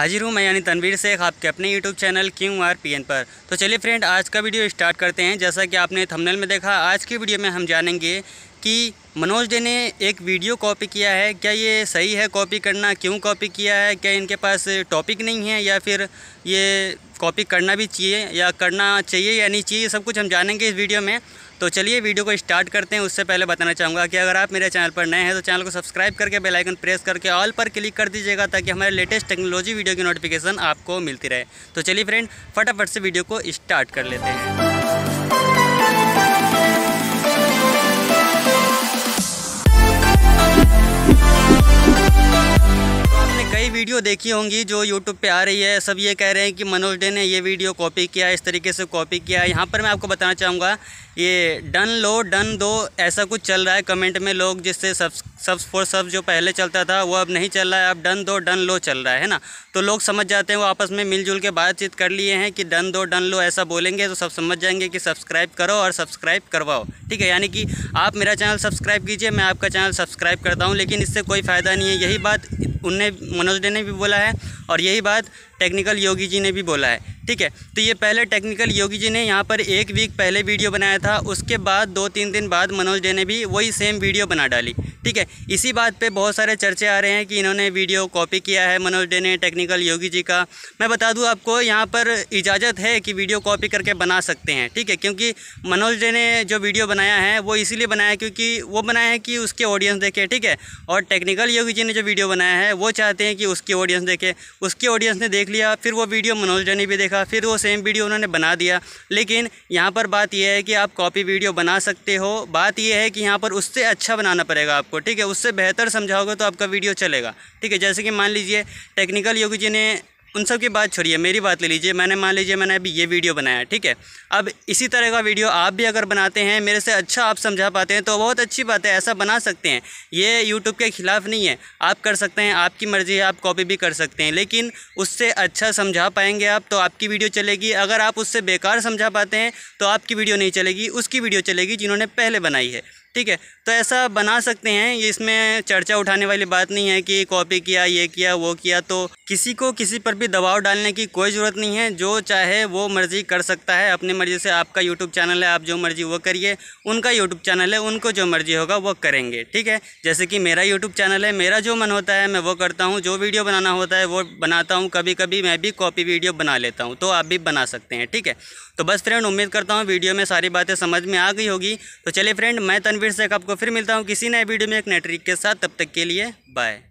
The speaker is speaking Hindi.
हाजिर हूँ मैं यानी तनवीर शेख आपके अपने YouTube channel Q R P N पर तो चलिए फ्रेंड आज का वीडियो स्टार्ट करते हैं जैसा कि आपने थंबनेल में देखा आज की वीडियो में हम जानेंगे कि मनोज डे ने एक वीडियो कॉपी किया है क्या ये सही है कॉपी करना क्यों कॉपी किया है क्या इनके पास टॉपिक नहीं है या फिर ये कॉपी करना भी चाहिए या करना चाहिए या नहीं चाहिए सब कुछ हम जानेंगे इस वीडियो में तो चलिए वीडियो को स्टार्ट करते हैं उससे पहले बताना चाहूँगा कि अगर आप मेरे चैनल पर नए हैं तो चैनल को सब्सक्राइब करके बेल आइकन प्रेस करके ऑल पर क्लिक कर दीजिएगा ताकि हमारे लेटेस्ट टेक्नोलॉजी वीडियो की नोटिफिकेशन आपको मिलती रहे तो चलिए फ्रेंड फटाफट से वीडियो को स्टार्ट कर लेते हैं वीडियो देखी होंगी जो यूट्यूब पे आ रही है सब ये कह रहे हैं कि मनोज डे ने ये वीडियो कॉपी किया इस तरीके से कॉपी किया यहाँ पर मैं आपको बताना चाहूँगा ये डन लो डन दो ऐसा कुछ चल रहा है कमेंट में लोग जिससे सब्स फॉर सब जो पहले चलता था वो अब नहीं चल रहा है अब डन दो डन लो चल रहा है ना तो लोग समझ जाते हैं वो आपस में मिलजुल के बातचीत कर लिए हैं कि डन दो डन लो ऐसा बोलेंगे तो सब समझ जाएंगे कि सब्सक्राइब करो और सब्सक्राइब करवाओ ठीक है यानी कि आप मेरा चैनल सब्सक्राइब कीजिए मैं आपका चैनल सब्सक्राइब करता हूँ लेकिन इससे कोई फ़ायदा नहीं है यही बात उनने मनोज डे ने भी भी बोला है और यही बात टेक्निकल योगी जी ने भी बोला है ठीक है तो ये पहले टेक्निकल योगी जी ने यहाँ पर एक वीक पहले वीडियो बनाया था उसके बाद दो तीन दिन बाद मनोज डे ने भी वही सेम वीडियो बना डाली ठीक है इसी बात पे बहुत सारे चर्चे आ रहे हैं कि इन्होंने वीडियो कॉपी किया है मनोज डे ने टेक्निकल योगी जी का मैं बता दूं आपको यहाँ पर इजाज़त है कि वीडियो कॉपी करके बना सकते हैं ठीक है क्योंकि मनोज डे ने जो वीडियो बनाया है वो इसीलिए बनाया क्योंकि वो बनाया है कि उसके ऑडियंस देखे ठीक है और टेक्निकल योगी जी ने जो वीडियो बनाया है वो चाहते हैं कि उसकी ऑडियंस देखे उसकी ऑडियंस ने देख लिया फिर वो वीडियो मनोज डे ने भी देखा का फिर वो सेम वीडियो उन्होंने बना दिया लेकिन यहाँ पर बात यह है कि आप कॉपी वीडियो बना सकते हो बात यह है कि यहाँ पर उससे अच्छा बनाना पड़ेगा आपको ठीक है उससे बेहतर समझाओगे तो आपका वीडियो चलेगा ठीक है जैसे कि मान लीजिए टेक्निकल योगी जी ने उन सब की बात छोड़िए मेरी बात ले लीजिए मैंने मान लीजिए मैंने अभी ये वीडियो बनाया ठीक है अब इसी तरह का वीडियो आप भी अगर बनाते हैं मेरे से अच्छा आप समझा पाते हैं तो बहुत अच्छी बात है ऐसा बना सकते हैं ये यूट्यूब के ख़िलाफ़ नहीं है आप कर सकते हैं आपकी मर्ज़ी है आप कॉपी भी कर सकते हैं लेकिन उससे अच्छा समझा पाएंगे आप तो आपकी वीडियो चलेगी अगर आप उससे बेकार समझा पाते हैं तो आपकी वीडियो नहीं चलेगी उसकी वीडियो चलेगी जिन्होंने पहले बनाई है ठीक है तो ऐसा बना सकते हैं इसमें चर्चा उठाने वाली बात नहीं है कि कॉपी किया ये किया वो किया तो किसी को किसी पर भी दबाव डालने की कोई ज़रूरत नहीं है जो चाहे वो मर्ज़ी कर सकता है अपनी मर्ज़ी से आपका यूट्यूब चैनल है आप जो मर्ज़ी वो करिए उनका यूट्यूब चैनल है उनको जो मर्ज़ी होगा वो करेंगे ठीक है जैसे कि मेरा यूट्यूब चैनल है मेरा जो मन होता है मैं वो करता हूँ जो वीडियो बनाना होता है वो बनाता हूँ कभी कभी मैं भी कॉपी वीडियो बना लेता हूँ तो आप भी बना सकते हैं ठीक है तो बस फ्रेंड उम्मीद करता हूँ वीडियो में सारी बातें समझ में आ गई होगी तो चलिए फ्रेंड मैं तन फिर से आपको फिर मिलता हूँ किसी नए वीडियो में एक नए ट्रिक के साथ तब तक के लिए बाय